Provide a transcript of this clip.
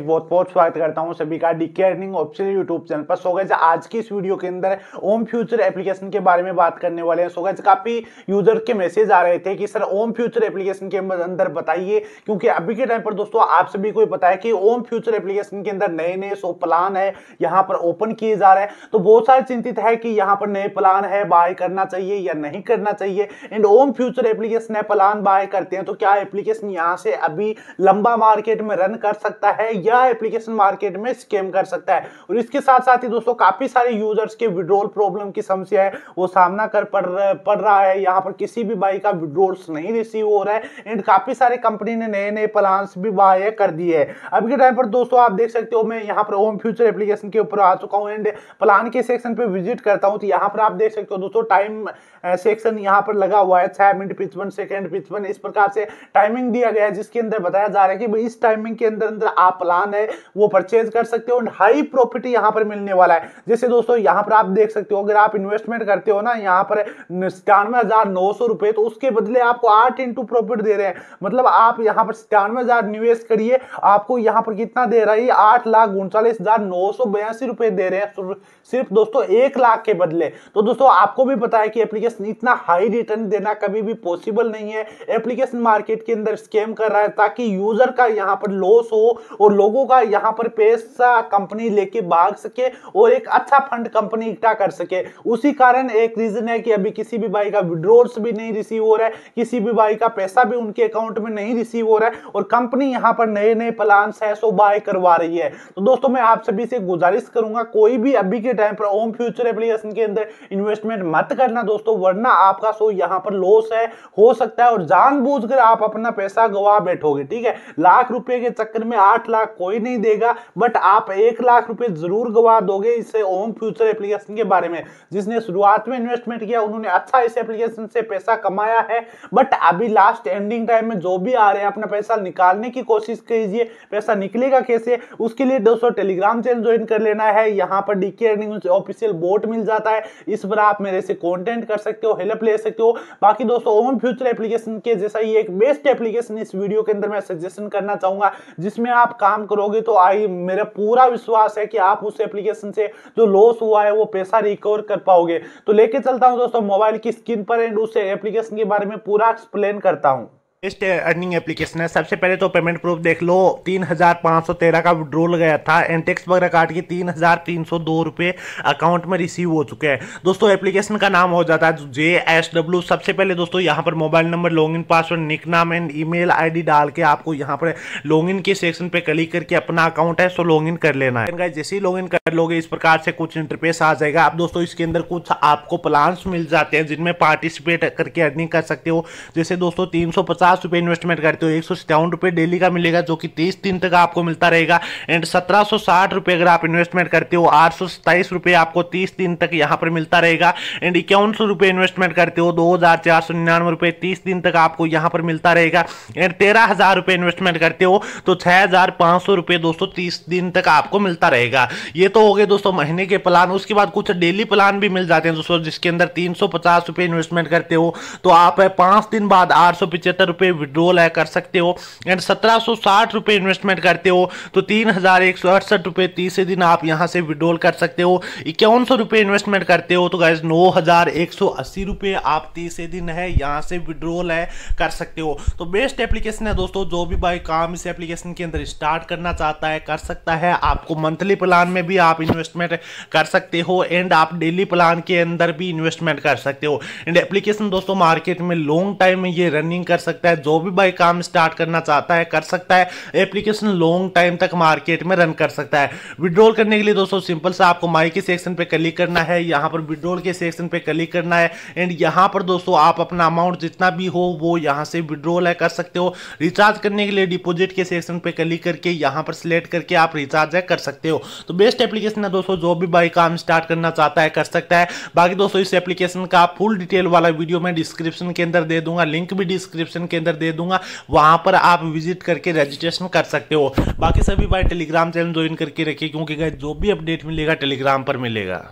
बहुत बहुत स्वागत करता हूं सभी का D K earning option YouTube channel पर सोगज आज की इस वीडियो के अंदर ओम फ्यूचर एप्लीकेशन के बारे में बात करने वाले हैं सोगज काफी यूजर के मैसेज आ रहे थे कि सर ओम फ्यूचर एप्लीकेशन के अंदर बताइए क्योंकि अभी के टाइम पर दोस्तों आप सभी को पता है कि ओम फ्यूचर एप्लीकेशन के अंदर नए नए सो प्लान है यहाँ पर ओपन किए जा रहे हैं तो बहुत सारे चिंतित है कि यहाँ पर नए प्लान है बाय करना चाहिए या नहीं करना चाहिए एंड ओम फ्यूचर एप्लीकेशन है प्लान बाय करते हैं तो क्या एप्लीकेशन यहाँ से अभी लंबा मार्केट में रन कर सकता है यह एप्लीकेशन मार्केट में स्कैम कर सकता है और इसके साथ साथ ही दोस्तों काफी सारे यूजर्स के विड्रोल प्रॉब्लम की समस्या है वो सामना कर पड़ पड़ रहा है यहाँ पर किसी भी बाई का विड्रोल्स नहीं रिसीव हो रहा है एंड काफी सारे कंपनी ने नए नए प्लान भी बाय कर दिए है अब के टाइम पर दोस्तों आप देख सकते हो मैं यहाँ पर होम फ्यूचर एप्लीकेशन के ऊपर आ चुका हूँ एंड प्लान के सेक्शन पे विजिट करता हूँ तो यहाँ पर आप देख सकते हो दोस्तों टाइम सेक्शन यहाँ पर लगा हुआ है छह मिनट पिचपन सेकेंड पिचपन इस प्रकार से टाइमिंग दिया गया है जिसके अंदर बताया जा रहा है कि इस टाइमिंग के अंदर अंदर आप प्लान है वो परचेज कर सकते हो एंड हाई प्रॉफिट यहाँ पर मिलने वाला है जैसे दोस्तों यहाँ पर आप देख सकते हो अगर आप इन्वेस्टमेंट करते हो ना यहाँ पर सतानवे हजार नौ सौ रुपए तो उसके बदले आपको आठ इंटू प्रॉफिट दे रहे हैं मतलब आप यहाँ पर सतानवे हजार निवेश करिए आपको यहाँ पर कितना दे रहा है आठ लाख उनचालीस हजार नौ सौ बयासी रुपए दे रहे हैं सिर्फ दोस्तों एक लाख के बदले तो दोस्तों आपको भी पता है कि एप्लीकेशन इतना हाई रिटर्न देना कभी भी पॉसिबल नहीं है एप्लीकेशन मार्केट के अंदर स्कैम कर रहा है ताकि यूजर का यहाँ पर लॉस हो और लोगों का यहाँ पर पैसा कंपनी लेके भाग सके और एक अच्छा फंड कंपनी इकट्ठा कर सके उसी कारण एक रीजन है कि अभी किसी भी भाई का विड्रोल्स भी नहीं रिसीव हो रहा है किसी भी भाई का पैसा भी उनके अकाउंट में नहीं रिसीव हो रहा है और कंपनी यहाँ पर नए नए प्लान है सो बाय करवा रही है तो दोस्तों मैं आप सभी से गुजारिश करूंगा कोई भी अभी के टाइम पर ओम फ्यूचर एप्लीकेशन के अंदर इन्वेस्टमेंट मत करना दोस्तों वरना आपका सो यहाँ पर लॉस है हो सकता है और जानबूझकर आप अपना पैसा गवा बैठोगे ठीक है लाख रुपए के चक्कर में आठ लाख कोई नहीं देगा बट आप एक लाख रुपए जरूर गवा दोगे इसे ओम फ्यूचर एप्लीकेशन के बारे में जिसने शुरुआत में इन्वेस्टमेंट किया उन्होंने अच्छा इस एप्लीकेशन से पैसा कमाया है बट अभी लास्ट एंडिंग टाइम में जो भी आ रहे हैं अपना पैसा निकालने की कोशिश कीजिए पैसा निकलेगा कैसे उसके लिए दोस्तों टेलीग्राम चैनल ज्वाइन कर लेना है यहाँ पर डीके अर्निंग ऑफिशियल बोर्ड मिल जाता है इस पर आप मेरे से कॉन्टेंट कर सकते हो हेल्प ले सकते हो बाकी दोस्तों ओम फ्यूचर एप्लीकेशन के जैसा ही एक बेस्ट एप्लीकेशन इस वीडियो के अंदर मैं सजेशन करना चाहूंगा जिसमें आप काम काम करोगे तो आई मेरा पूरा विश्वास है कि आप उस एप्लीकेशन से जो लॉस हुआ है वो पैसा रिकवर कर पाओगे तो लेके चलता हूँ दोस्तों मोबाइल की स्क्रीन पर एंड उस एप्लीकेशन के बारे में पूरा एक्सप्लेन करता हूँ इस अर्निंग एप्लीकेशन है सबसे पहले तो पेमेंट प्रूफ देख लो तीन हज़ार पाँच सौ तेरह का विड्रोल गया था एंड टैक्स वगैरह काट के तीन हज़ार तीन सौ दो रुपये अकाउंट में रिसीव हो चुके हैं दोस्तों एप्लीकेशन का नाम हो जाता है जे एस डब्ल्यू सबसे पहले दोस्तों यहाँ पर mobile number log in password nickname and I D डाल के आपको यहाँ पर लॉग इन के सेक्शन पर क्लिक करके अपना अकाउंट है सो लॉग इन कर लेना है जैसे ही लॉग इन कर लोगे इस प्रकार से कुछ इंटरपेस आ जाएगा आप दोस्तों इसके अंदर कुछ आपको प्लान्स मिल जाते हैं जिनमें पार्टिसिपेट करके अर्निंग कर सकते हो जैसे दोस्तों तीन सौ पचास पचास रुपये इन्वेस्टमेंट करते हो एक सौ सत्तावन रुपये डेली का मिलेगा जो कि तीस दिन तक आपको मिलता रहेगा एंड सत्रह सौ साठ रुपये अगर आप इन्वेस्टमेंट करते हो आठ सौ सत्ताईस रुपये आपको तीस दिन तक यहाँ पर मिलता रहेगा एंड इक्यावन सौ रुपये इन्वेस्टमेंट करते हो दो हज़ार चार सौ निन्यानवे रुपये तीस दिन तक आपको यहाँ पर मिलता रहेगा एंड तेरह हज़ार रुपये इन्वेस्टमेंट करते हो तो छः हज़ार पाँच सौ रुपये दोस्तों तीस दिन तक आपको मिलता रहेगा ये तो हो गए दोस्तों महीने के प्लान उसके बाद कुछ डेली प्लान भी मिल जाते हैं दोस्तों जिसके अंदर तीन सौ पचास रुपये इन्वेस्टमेंट करते हो तो आप पाँच दिन बाद आठ सौ पिचहत्तर रुपये विड्रोल है कर सकते हो एंड सत्रह सौ साठ रुपये इन्वेस्टमेंट करते हो तो तीन हज़ार एक सौ अड़सठ रुपये तीसरे दिन आप यहाँ से विड्रोल कर सकते हो इक्यावन सौ रुपये इन्वेस्टमेंट करते हो तो गैस नौ हज़ार एक सौ अस्सी रुपये आप तीसरे दिन है यहाँ से विड्रोल है कर सकते हो तो बेस्ट एप्लीकेशन है दोस्तों जो भी भाई काम इस एप्लीकेशन के अंदर स्टार्ट करना चाहता है कर सकता है आपको मंथली प्लान में भी आप इन्वेस्टमेंट कर सकते हो एंड आप डेली प्लान के अंदर भी इन्वेस्टमेंट कर सकते हो एंड एप्लीकेशन दोस्तों मार्केट में लॉन्ग टाइम में ये रनिंग कर सकता है है जो भी भाई काम स्टार्ट करना चाहता है कर सकता है एप्लीकेशन लॉन्ग टाइम तक मार्केट में रन कर सकता है विड्रॉल करने के लिए दोस्तों सिंपल सा आपको माई के सेक्शन पे क्लिक करना है यहाँ पर विड्रॉल के सेक्शन पे क्लिक करना है एंड यहाँ पर दोस्तों आप अपना अमाउंट जितना भी हो वो यहाँ से विड्रॉल है कर सकते हो रिचार्ज करने के लिए डिपोजिट के सेक्शन पे क्लिक करके यहाँ पर सिलेक्ट करके आप रिचार्ज है कर सकते हो तो बेस्ट एप्लीकेशन है दोस्तों जो भी भाई काम स्टार्ट करना चाहता है कर सकता है बाकी दोस्तों इस एप्लीकेशन का फुल डिटेल वाला वीडियो मैं डिस्क्रिप्शन के अंदर दे दूंगा लिंक भी डिस्क्रिप्शन के अंदर दे दूंगा वहां पर आप विजिट करके रजिस्ट्रेशन कर सकते हो बाकी सभी भाई टेलीग्राम चैनल ज्वाइन करके रखिए क्योंकि जो भी अपडेट मिलेगा टेलीग्राम पर मिलेगा